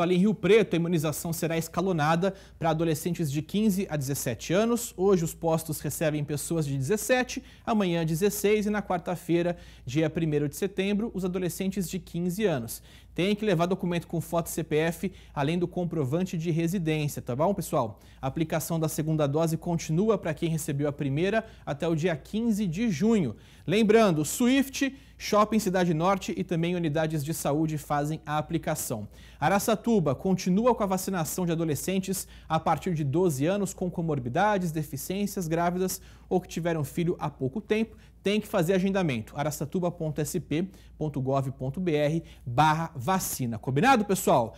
Ali em Rio Preto, a imunização será escalonada para adolescentes de 15 a 17 anos. Hoje, os postos recebem pessoas de 17, amanhã 16 e na quarta-feira, dia 1 de setembro, os adolescentes de 15 anos. Tem que levar documento com foto CPF, além do comprovante de residência, tá bom, pessoal? A aplicação da segunda dose continua para quem recebeu a primeira até o dia 15 de junho. Lembrando, SWIFT Shopping Cidade Norte e também unidades de saúde fazem a aplicação. Araçatuba continua com a vacinação de adolescentes a partir de 12 anos com comorbidades, deficiências, grávidas ou que tiveram filho há pouco tempo. Tem que fazer agendamento. aracatuba.sp.gov.br barra vacina. Combinado, pessoal?